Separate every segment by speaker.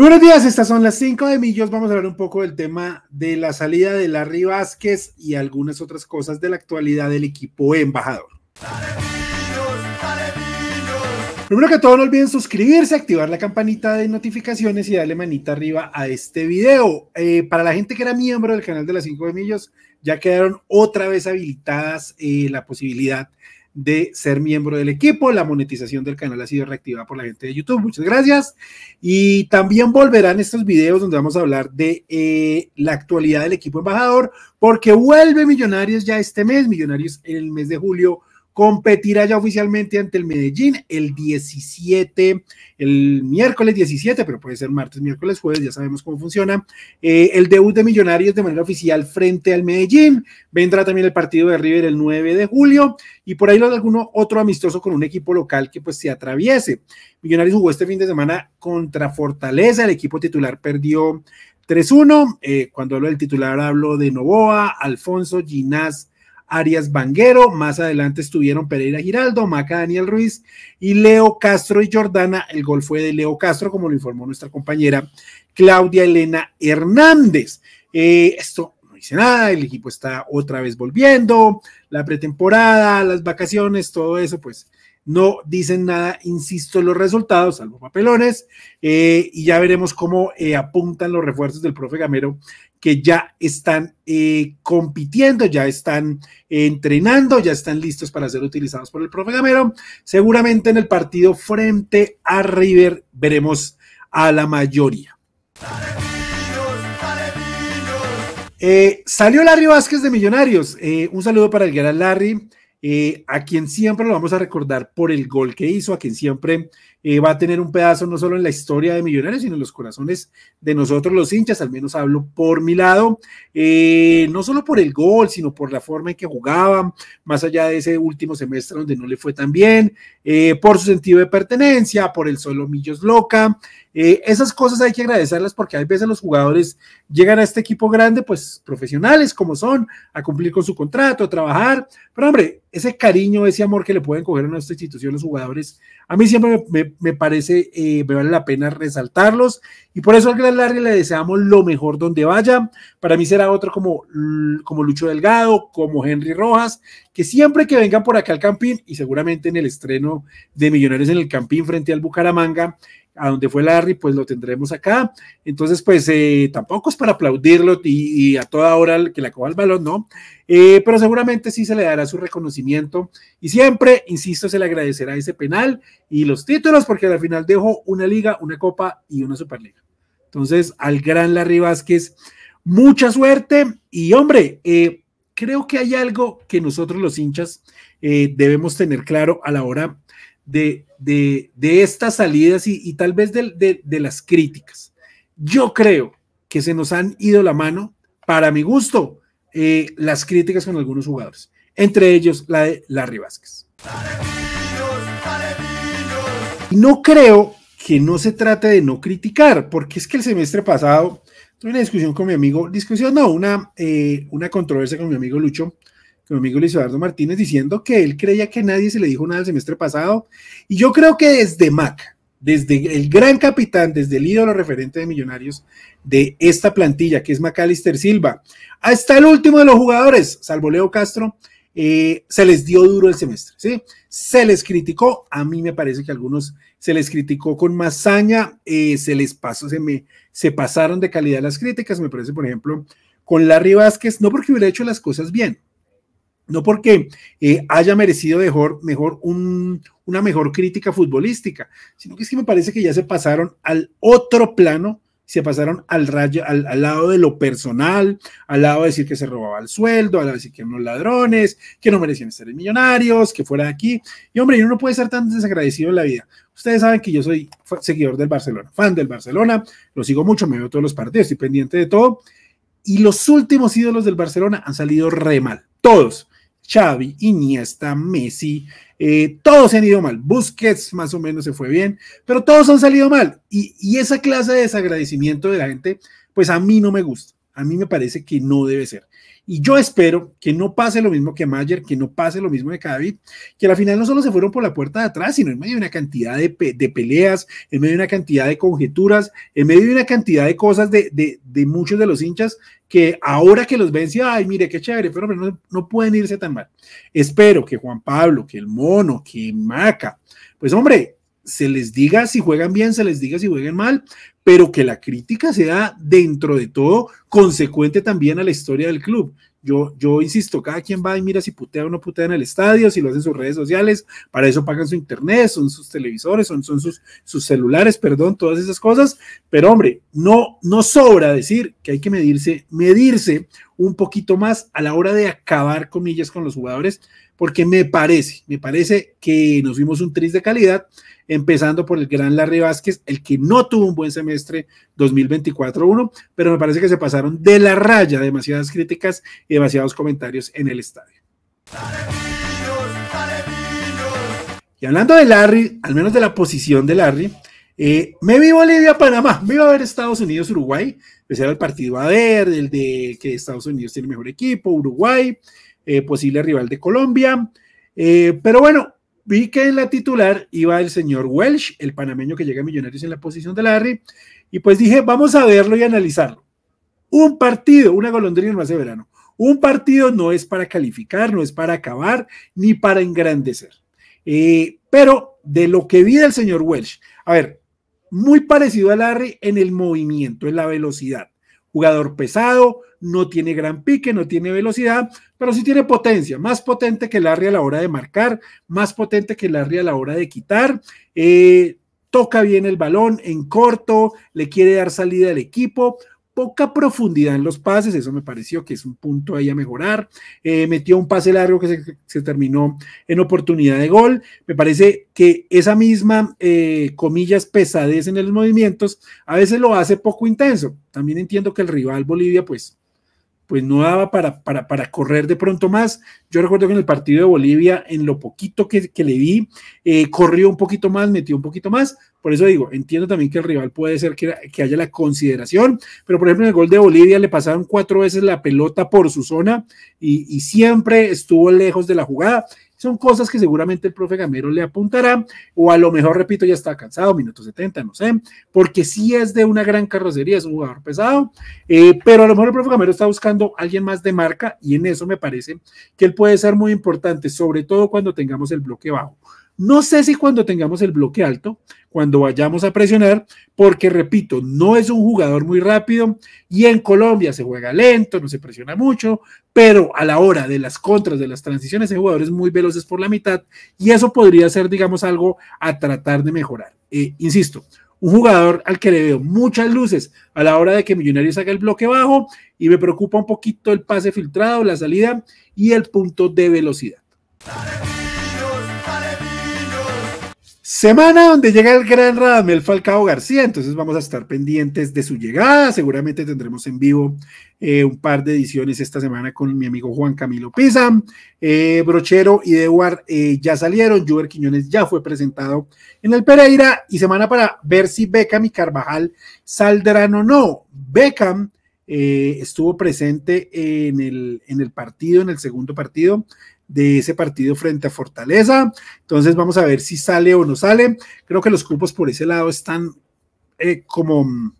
Speaker 1: buenos días, estas son las 5 de Millos. Vamos a hablar un poco del tema de la salida de Larry Vázquez y algunas otras cosas de la actualidad del equipo embajador. Primero que todo, no olviden suscribirse, activar la campanita de notificaciones y darle manita arriba a este video. Eh, para la gente que era miembro del canal de las 5 de Millos, ya quedaron otra vez habilitadas eh, la posibilidad de ser miembro del equipo. La monetización del canal ha sido reactivada por la gente de YouTube. Muchas gracias. Y también volverán estos videos donde vamos a hablar de eh, la actualidad del equipo embajador, porque vuelve Millonarios ya este mes. Millonarios en el mes de julio competirá ya oficialmente ante el Medellín el 17, el miércoles 17, pero puede ser martes, miércoles, jueves, ya sabemos cómo funciona. Eh, el debut de Millonarios de manera oficial frente al Medellín. Vendrá también el partido de River el 9 de julio y por ahí lo de alguno otro amistoso con un equipo local que pues se atraviese. Millonarios jugó este fin de semana contra Fortaleza, el equipo titular perdió 3-1. Eh, cuando hablo del titular hablo de Novoa, Alfonso, Ginás. Arias Banguero, más adelante estuvieron Pereira Giraldo, Maca Daniel Ruiz y Leo Castro y Jordana. El gol fue de Leo Castro, como lo informó nuestra compañera Claudia Elena Hernández. Eh, esto no dice nada, el equipo está otra vez volviendo, la pretemporada, las vacaciones, todo eso, pues no dicen nada, insisto, en los resultados, salvo papelones, eh, y ya veremos cómo eh, apuntan los refuerzos del profe Gamero, que ya están eh, compitiendo, ya están entrenando, ya están listos para ser utilizados por el profe Gamero. Seguramente en el partido frente a River veremos a la mayoría. salió Larry Vázquez de Millonarios. un saludo para el gran Larry. Eh, a quien siempre lo vamos a recordar por el gol que hizo, a quien siempre eh, va a tener un pedazo no solo en la historia de Millonarios, sino en los corazones de nosotros los hinchas, al menos hablo por mi lado, eh, no solo por el gol, sino por la forma en que jugaban, más allá de ese último semestre donde no le fue tan bien, por su sentido de pertenencia, por el solo Millos Loca, esas cosas hay que agradecerlas porque a veces los jugadores llegan a este equipo grande, pues profesionales como son, a cumplir con su contrato, a trabajar, pero hombre, ese cariño, ese amor que le pueden coger a nuestra institución los jugadores, a mí siempre me, parece, eh, me vale la pena resaltarlos. Y por eso al Gran Larry le deseamos lo mejor donde vaya. Para mí será otro como, como Lucho Delgado, como Henry Rojas, que siempre que vengan por acá al Campín, y seguramente en el estreno de Millonarios en el Campín frente al Bucaramanga, a donde fue Larry, pues lo tendremos acá. Entonces, pues eh, tampoco es para aplaudirlo y, a toda hora que le acaba el balón, ¿no? Eh, pero seguramente sí se le dará su reconocimiento y siempre, insisto, se le agradecerá ese penal y los títulos, porque al final dejó una liga, una copa y una superliga. Entonces, al gran Larry Vázquez, mucha suerte y hombre, eh, creo que hay algo que nosotros los hinchas debemos tener claro a la hora de, estas salidas y, tal vez de, las críticas. Yo creo que se nos han ido la mano, para mi gusto, eh, las críticas con algunos jugadores, entre ellos la de Larry Vázquez. No creo que no se trate de no criticar, porque es que el semestre pasado tuve una discusión con mi amigo, discusión no, una, eh, una controversia con mi amigo Lucho con mi amigo Luis Eduardo Martínez diciendo que él creía que nadie se le dijo nada el semestre pasado. Y yo creo que desde Mac, desde el gran capitán, desde el ídolo referente de Millonarios de esta plantilla, que es Macalister Silva, hasta el último de los jugadores, salvo Leo Castro, eh, se les dio duro el semestre, ¿sí? Se les criticó, a mí me parece que algunos se les criticó con saña, eh, se les pasó, se me se pasaron de calidad las críticas, me parece, por ejemplo, con Larry Vázquez, no porque hubiera hecho las cosas bien, no porque eh, haya merecido mejor, mejor un, una mejor crítica futbolística, sino que es que me parece que ya se pasaron al otro plano, se pasaron al rayo, al, lado de lo personal, al lado de decir que se robaba el sueldo, al lado de decir que eran los ladrones, que no merecían ser millonarios, que fuera de aquí. Y hombre, uno no puede ser tan desagradecido en la vida. Ustedes saben que yo soy seguidor del Barcelona, fan del Barcelona, lo sigo mucho, me veo todos los partidos, estoy pendiente de todo. Y los últimos ídolos del Barcelona han salido re mal, todos Xavi, Iniesta, Messi, eh, todos se han ido mal. Busquets más o menos se fue bien, pero todos han salido mal. Y, y esa clase de desagradecimiento de la gente, pues a mí no me gusta. A mí me parece que no debe ser. Y yo espero que no pase lo mismo que Mayer, que no pase lo mismo de Cavit, que al final no solo se fueron por la puerta de atrás, sino en medio de una cantidad de, peleas, en medio de una cantidad de conjeturas, en medio de una cantidad de cosas de, muchos de los hinchas que ahora que los ven, ay, mire, qué chévere, pero, no, no, pueden irse tan mal. Espero que Juan Pablo, que el Mono, que Maca, pues hombre, se les diga si juegan bien, se les diga si juegan mal, pero que la crítica sea dentro de todo consecuente también a la historia del club. Yo, yo insisto, cada quien va y mira si putea o no putea en el estadio, si lo hacen sus redes sociales, para eso pagan su internet, son sus televisores, son, son sus, sus celulares, perdón, todas esas cosas. Pero hombre, no, no sobra decir que hay que medirse, medirse un poquito más a la hora de acabar comillas con los jugadores, porque me parece, me parece que nos vimos un triste de calidad, empezando por el gran Larry Vázquez, el que no tuvo un buen semestre 2024-1, pero me parece que se pasaron de la raya demasiadas críticas y demasiados comentarios en el estadio. Y hablando de Larry, al menos de la posición de Larry, eh, me vi Bolivia-Panamá, me iba a ver Estados Unidos-Uruguay, pues el partido a ver, el de que Estados Unidos tiene el mejor equipo, Uruguay, eh, posible rival de Colombia. Eh, pero bueno, vi que en la titular iba el señor Welsh, el panameño que llega a Millonarios en la posición de Larry, y pues dije, vamos a verlo y analizarlo. Un partido, una golondrina no hace verano. Un partido no es para calificar, no es para acabar, ni para engrandecer. Eh, pero de lo que vi del señor Welsh, a ver, muy parecido a Larry en el movimiento, en la velocidad. Jugador pesado, no tiene gran pique, no tiene velocidad, pero sí tiene potencia, más potente que Larry a la hora de marcar, más potente que Larry a la hora de quitar. Eh, toca bien el balón en corto, le quiere dar salida al equipo, poca profundidad en los pases, eso me pareció que es un punto ahí a mejorar. Eh, metió un pase largo que se, terminó en oportunidad de gol. Me parece que esa misma, eh, comillas, pesadez en los movimientos a veces lo hace poco intenso. También entiendo que el rival Bolivia, pues pues no daba para, para, correr de pronto más. Yo recuerdo que en el partido de Bolivia, en lo poquito que, le vi, eh, corrió un poquito más, metió un poquito más. Por eso digo, entiendo también que el rival puede ser que, haya la consideración, pero por ejemplo en el gol de Bolivia le pasaron cuatro veces la pelota por su zona y, y siempre estuvo lejos de la jugada. Son cosas que seguramente el profe Gamero le apuntará, o a lo mejor, repito, ya está cansado, minuto 70, no sé, porque sí es de una gran carrocería, es un jugador pesado, eh, pero a lo mejor el profe Gamero está buscando a alguien más de marca y en eso me parece que él puede ser muy importante, sobre todo cuando tengamos el bloque bajo. No sé si cuando tengamos el bloque alto, cuando vayamos a presionar, porque repito, no es un jugador muy rápido y en Colombia se juega lento, no se presiona mucho, pero a la hora de las contras, de las transiciones, hay jugadores muy veloces por la mitad y eso podría ser, digamos, algo a tratar de mejorar. Eh, insisto, un jugador al que le veo muchas luces a la hora de que Millonarios haga el bloque bajo y me preocupa un poquito el pase filtrado, la salida y el punto de velocidad. Semana donde llega el gran Radamel Falcao García, entonces vamos a estar pendientes de su llegada. Seguramente tendremos en vivo eh, un par de ediciones esta semana con mi amigo Juan Camilo Pisa. Eh, Brochero y Dewar eh, ya salieron. Juber Quiñones ya fue presentado en el Pereira. Y semana para ver si Beckham y Carvajal saldrán o no. Beckham estuvo presente en el, en el partido, en el segundo partido de ese partido frente a Fortaleza. Entonces vamos a ver si sale o no sale. Creo que los grupos por ese lado están eh, como,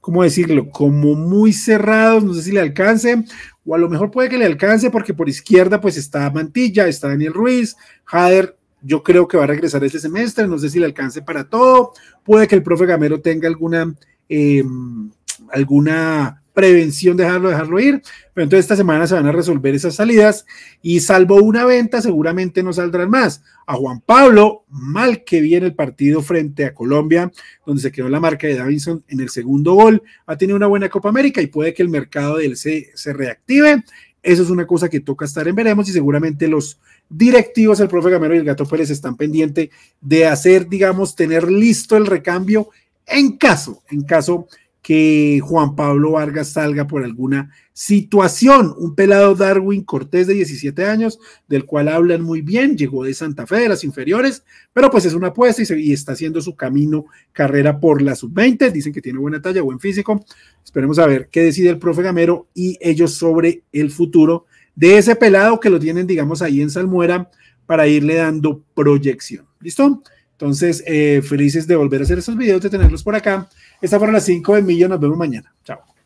Speaker 1: ¿cómo decirlo? Como muy cerrados, no sé si le alcance, o a lo mejor puede que le alcance porque por izquierda pues está Mantilla, está Daniel Ruiz, Jader. Yo creo que va a regresar este semestre, no sé si le alcance para todo. Puede que el profe Gamero tenga alguna, em, alguna prevención, dejarlo, dejarlo ir. Pero entonces esta semana se van a resolver esas salidas y salvo una venta seguramente no saldrán más. A Juan Pablo, mal que viene el partido frente a Colombia, donde se quedó la marca de Davinson en el segundo gol, ha tenido una buena Copa América y puede que el mercado del él se, reactive. Eso es una cosa que toca estar en veremos y seguramente los directivos, el profe Gamero y el Gato Pérez están pendientes de hacer, digamos, tener listo el recambio en caso, en caso que Juan Pablo Vargas salga por alguna situación. Un pelado Darwin Cortés de 17 años, del cual hablan muy bien, llegó de Santa Fe, de las inferiores, pero pues es una apuesta y, está haciendo su camino, carrera por la sub-20. Dicen que tiene buena talla, buen físico. Esperemos a ver qué decide el profe Gamero y ellos sobre el futuro de ese pelado que lo tienen, digamos, ahí en Salmuera para irle dando proyección. ¿Listo? Entonces, eh, felices de volver a hacer esos videos, de tenerlos por acá. Esta fueron las 5 de Millo. Nos vemos mañana. Chao.